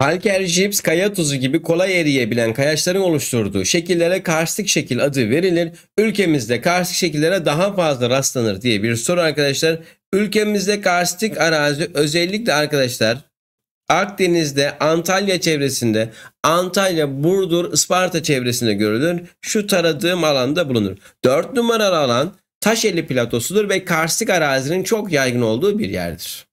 Kalker jips, kaya tuzu gibi kolay eriyebilen kayaçların oluşturduğu şekillere karstik şekil adı verilir. Ülkemizde karstik şekillere daha fazla rastlanır diye bir soru arkadaşlar. Ülkemizde karstik arazi özellikle arkadaşlar Akdeniz'de, Antalya çevresinde, Antalya, Burdur, Isparta çevresinde görülür. Şu taradığım alanda bulunur. 4 numaralı alan Taşeli platosudur ve karstik arazinin çok yaygın olduğu bir yerdir.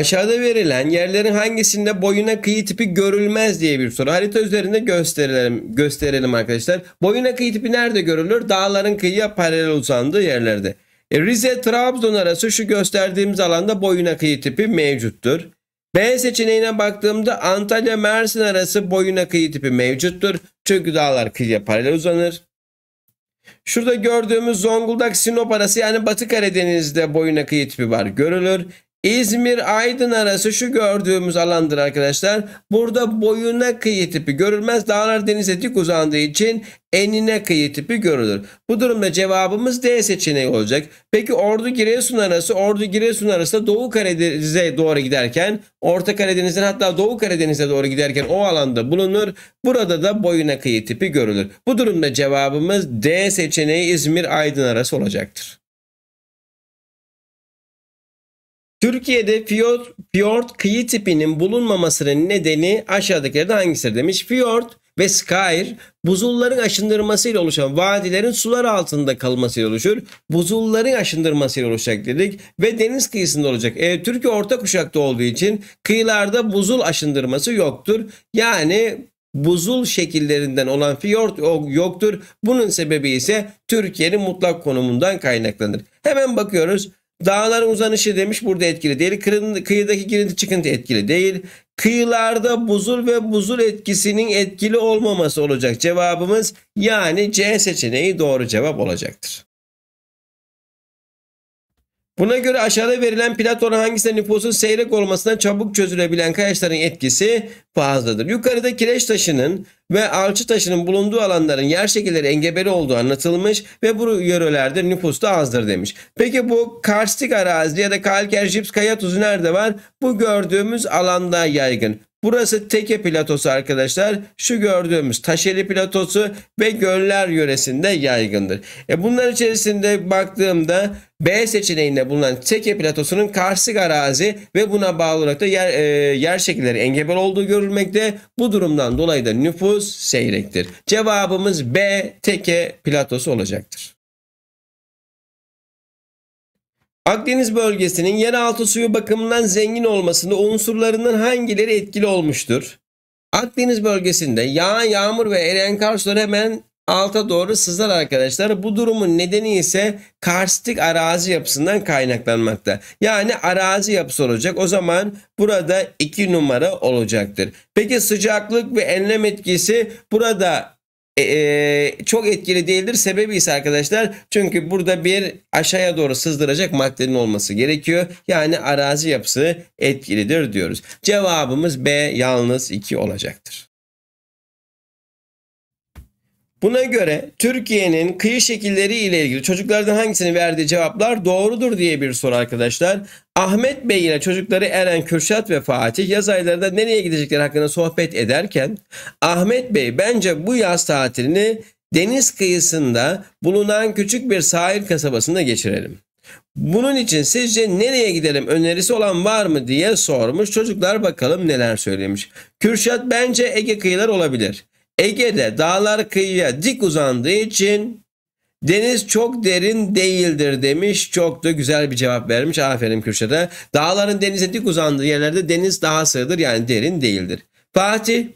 Aşağıda verilen yerlerin hangisinde boyuna kıyı tipi görülmez diye bir soru. Harita üzerinde gösterelim, gösterelim arkadaşlar. Boyuna kıyı tipi nerede görülür? Dağların kıyıya paralel uzandığı yerlerde. E, Rize-Trabzon arası şu gösterdiğimiz alanda boyuna kıyı tipi mevcuttur. B seçeneğine baktığımda Antalya-Mersin arası boyuna kıyı tipi mevcuttur. Çünkü dağlar kıyıya paralel uzanır. Şurada gördüğümüz Zonguldak Sinop arası yani Batı Karadeniz'de boyuna kıyı tipi var görülür. İzmir Aydın arası şu gördüğümüz alandır arkadaşlar. Burada boyuna kıyı tipi görülmez. Dağlar denize dik uzandığı için enine kıyı tipi görülür. Bu durumda cevabımız D seçeneği olacak. Peki Ordu Giresun arası Ordu Giresun arası Doğu Karadeniz'e doğru giderken Orta Karadeniz'den hatta Doğu Karadeniz'e doğru giderken o alanda bulunur. Burada da boyuna kıyı tipi görülür. Bu durumda cevabımız D seçeneği İzmir Aydın arası olacaktır. Türkiye'de fiyort, fiyort kıyı tipinin bulunmamasının nedeni aşağıdakilerden hangisidir demiş. Fiyort ve Skyr buzulların aşındırmasıyla oluşan vadilerin sular altında kalmasıyla oluşur. Buzulların aşındırmasıyla oluşacak dedik ve deniz kıyısında olacak. E, Türkiye orta kuşakta olduğu için kıyılarda buzul aşındırması yoktur. Yani buzul şekillerinden olan fiyort yoktur. Bunun sebebi ise Türkiye'nin mutlak konumundan kaynaklanır. Hemen bakıyoruz. Dağların uzanışı demiş burada etkili değil. Kırın, kıyıdaki girinti çıkıntı etkili değil. Kıyılarda buzul ve buzul etkisinin etkili olmaması olacak. Cevabımız yani C seçeneği doğru cevap olacaktır. Buna göre aşağıda verilen Platon'a hangisinde nüfusun seyrek olmasından çabuk çözülebilen kayaçların etkisi fazladır. Yukarıda kireç taşının ve alçı taşının bulunduğu alanların yer şekilleri engebeli olduğu anlatılmış ve bu yörelerde nüfus da azdır demiş. Peki bu karstik arazi ya da kalker jips kaya tuzu nerede var? Bu gördüğümüz alanda yaygın. Burası Teke platosu arkadaşlar. Şu gördüğümüz Taşeli platosu ve göller yöresinde yaygındır. E bunlar içerisinde baktığımda B seçeneğinde bulunan Teke platosunun karstik arazi ve buna bağlı olarak da yer, e, yer şekilleri engebel olduğu görülmekte. Bu durumdan dolayı da nüfus seyrektir. Cevabımız B Teke platosu olacaktır. Akdeniz bölgesinin yeraltı suyu bakımından zengin olmasında unsurlarından hangileri etkili olmuştur? Akdeniz bölgesinde yağan yağmur ve eren kar suları hemen alta doğru sızar arkadaşlar. Bu durumun nedeni ise karstik arazi yapısından kaynaklanmakta. Yani arazi yapısı olacak. O zaman burada 2 numara olacaktır. Peki sıcaklık ve enlem etkisi burada e, e, çok etkili değildir. Sebebi ise arkadaşlar çünkü burada bir aşağıya doğru sızdıracak maddenin olması gerekiyor. Yani arazi yapısı etkilidir diyoruz. Cevabımız B yalnız 2 olacaktır. Buna göre Türkiye'nin kıyı şekilleri ile ilgili çocuklardan hangisini verdiği cevaplar doğrudur diye bir soru arkadaşlar. Ahmet Bey ile çocukları Eren, Kürşat ve Fatih yaz aylarında nereye gidecekler hakkında sohbet ederken Ahmet Bey bence bu yaz tatilini deniz kıyısında bulunan küçük bir sahil kasabasında geçirelim. Bunun için sizce nereye gidelim önerisi olan var mı diye sormuş. Çocuklar bakalım neler söylemiş. Kürşat bence Ege kıyılar olabilir. Ege'de dağlar kıyıya dik uzandığı için Deniz çok derin değildir demiş. Çok da güzel bir cevap vermiş. Aferin Kürşat'a. Dağların denize dik uzandığı yerlerde deniz daha sığdır yani derin değildir. Fatih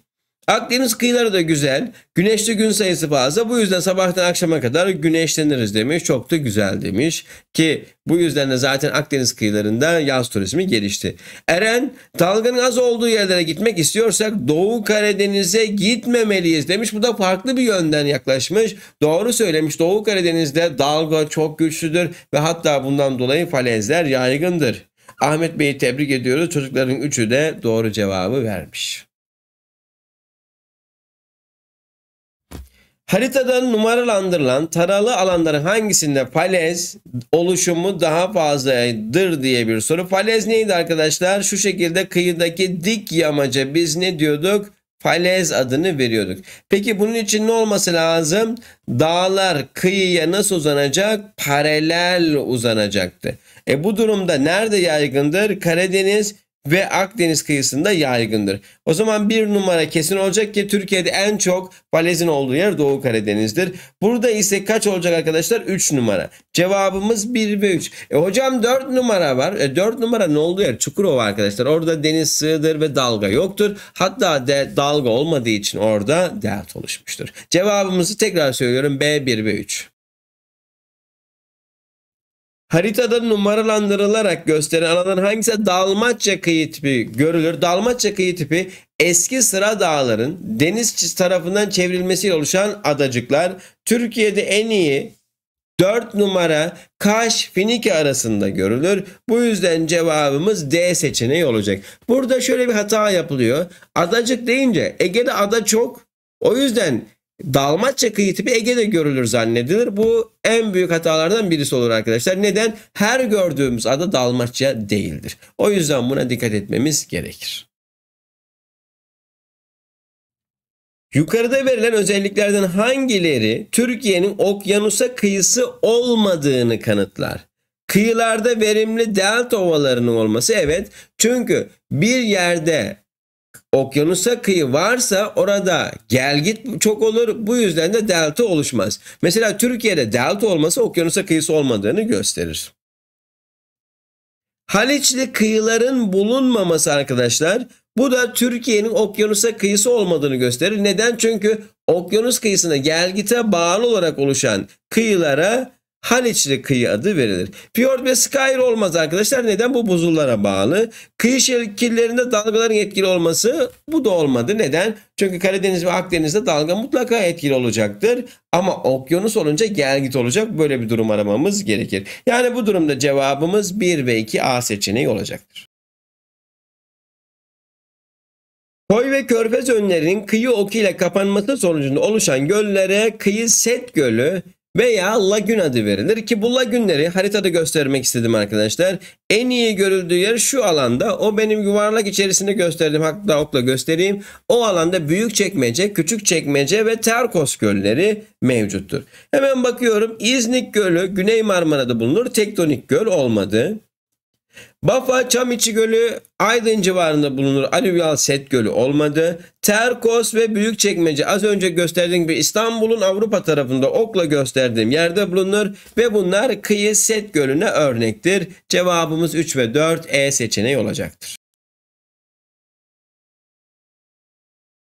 Akdeniz kıyıları da güzel. Güneşli gün sayısı fazla. Bu yüzden sabahtan akşama kadar güneşleniriz demiş. Çok da güzel demiş. Ki bu yüzden de zaten Akdeniz kıyılarında yaz turizmi gelişti. Eren dalganın az olduğu yerlere gitmek istiyorsak Doğu Karadeniz'e gitmemeliyiz demiş. Bu da farklı bir yönden yaklaşmış. Doğru söylemiş. Doğu Karadeniz'de dalga çok güçlüdür ve hatta bundan dolayı falezler yaygındır. Ahmet Bey'i tebrik ediyoruz. Çocukların üçü de doğru cevabı vermiş. Haritada numaralandırılan taralı alanların hangisinde falez oluşumu daha fazladır diye bir soru. Falez neydi arkadaşlar? Şu şekilde kıyıdaki dik yamaca biz ne diyorduk? Falez adını veriyorduk. Peki bunun için ne olması lazım? Dağlar kıyıya nasıl uzanacak? Paralel uzanacaktı. E bu durumda nerede yaygındır? Karadeniz ve Akdeniz kıyısında yaygındır. O zaman bir numara kesin olacak ki Türkiye'de en çok balezin olduğu yer Doğu Karadeniz'dir. Burada ise kaç olacak arkadaşlar? 3 numara. Cevabımız 1 ve 3. E hocam 4 numara var. E 4 numara ne oldu yer? Çukurova arkadaşlar. Orada deniz sığdır ve dalga yoktur. Hatta de dalga olmadığı için orada delt oluşmuştur. Cevabımızı tekrar söylüyorum B1 ve 3. Haritada numaralandırılarak gösterilen alanların hangisi Dalmatça kıyı tipi görülür? Dalmatça kıyı tipi eski sıra dağların deniz tarafından çevrilmesiyle oluşan adacıklar. Türkiye'de en iyi 4 numara Kaş Finike arasında görülür. Bu yüzden cevabımız D seçeneği olacak. Burada şöyle bir hata yapılıyor. Adacık deyince Ege'de ada çok. O yüzden Dalmatça kıyı tipi Ege'de görülür zannedilir. Bu en büyük hatalardan birisi olur arkadaşlar. Neden? Her gördüğümüz ada Dalmatça değildir. O yüzden buna dikkat etmemiz gerekir. Yukarıda verilen özelliklerden hangileri Türkiye'nin okyanusa kıyısı olmadığını kanıtlar? Kıyılarda verimli delta ovalarının olması evet. Çünkü bir yerde okyanusa kıyı varsa orada gelgit çok olur. Bu yüzden de delta oluşmaz. Mesela Türkiye'de delta olması okyanusa kıyısı olmadığını gösterir. Haliçli kıyıların bulunmaması arkadaşlar bu da Türkiye'nin okyanusa kıyısı olmadığını gösterir. Neden? Çünkü okyanus kıyısına gelgite bağlı olarak oluşan kıyılara Haliçli kıyı adı verilir. Fjord ve Skyr olmaz arkadaşlar. Neden? Bu buzullara bağlı. Kıyı şekillerinde dalgaların etkili olması bu da olmadı. Neden? Çünkü Karadeniz ve Akdeniz'de dalga mutlaka etkili olacaktır. Ama okyanus olunca gelgit olacak. Böyle bir durum aramamız gerekir. Yani bu durumda cevabımız 1 ve 2 A seçeneği olacaktır. Koy ve körfez önlerinin kıyı okuyla kapanması sonucunda oluşan göllere kıyı set gölü, veya lagün adı verilir ki bu lagünleri haritada göstermek istedim arkadaşlar. En iyi görüldüğü yer şu alanda. O benim yuvarlak içerisinde gösterdiğim hatta okla göstereyim. O alanda büyük çekmece, küçük çekmece ve Terkos gölleri mevcuttur. Hemen bakıyorum İznik Gölü Güney Marmara'da bulunur. Tektonik göl olmadı. Bafa Çamiçi Gölü Aydın civarında bulunur. Alüvyal set gölü olmadı. Terkos ve Büyükçekmece az önce gösterdiğim gibi İstanbul'un Avrupa tarafında okla gösterdiğim yerde bulunur ve bunlar kıyı set gölüne örnektir. Cevabımız 3 ve 4 E seçeneği olacaktır.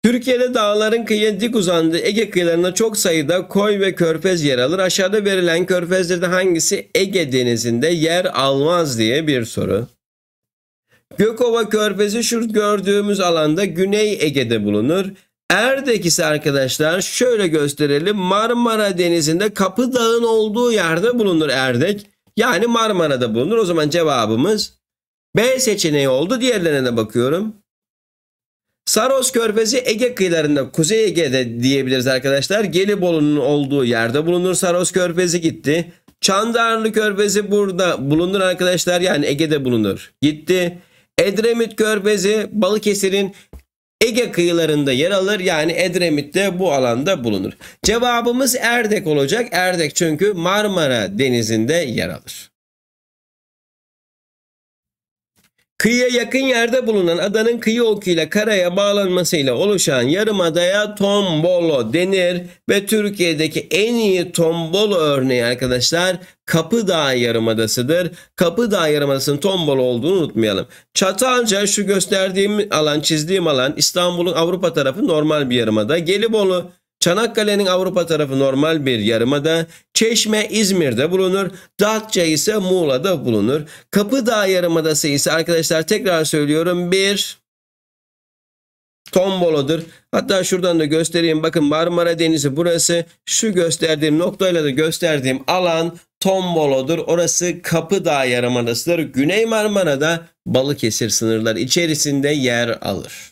Türkiye'de dağların kıyıya dik uzandığı Ege kıyılarında çok sayıda koy ve körfez yer alır. Aşağıda verilen körfezlerden hangisi Ege denizinde yer almaz diye bir soru. Gökova körfezi şu gördüğümüz alanda Güney Ege'de bulunur. Erdek ise arkadaşlar şöyle gösterelim. Marmara Denizi'nde Kapı Dağın olduğu yerde bulunur Erdek. Yani Marmara'da bulunur. O zaman cevabımız B seçeneği oldu. Diğerlerine de bakıyorum. Saros Körfezi Ege kıyılarında Kuzey Ege'de diyebiliriz arkadaşlar. Gelibolu'nun olduğu yerde bulunur. Saros Körfezi gitti. Çandarlı Körfezi burada bulunur arkadaşlar. Yani Ege'de bulunur. Gitti. Edremit Körfezi Balıkesir'in Ege kıyılarında yer alır. Yani Edremit de bu alanda bulunur. Cevabımız Erdek olacak. Erdek çünkü Marmara Denizi'nde yer alır. Kıyıya yakın yerde bulunan adanın kıyı okuyla karaya bağlanmasıyla oluşan yarımadaya tombolo denir ve Türkiye'deki en iyi tombolo örneği arkadaşlar Kapıdağ Yarımadası'dır. Kapıdağ Yarımadası'nın tombolo olduğunu unutmayalım. Çatalca şu gösterdiğim alan, çizdiğim alan İstanbul'un Avrupa tarafı normal bir yarımada. Gelibolu Çanakkale'nin Avrupa tarafı normal bir yarımada, Çeşme İzmir'de bulunur, Datça ise Muğla'da bulunur. Kapıdağ yarımadası ise arkadaşlar tekrar söylüyorum bir tombolodur. Hatta şuradan da göstereyim. Bakın Marmara Denizi burası. Şu gösterdiğim noktayla da gösterdiğim alan tombolodur. Orası Kapıdağ Yarımadası'dır. Güney Marmara'da Balıkesir sınırlar içerisinde yer alır.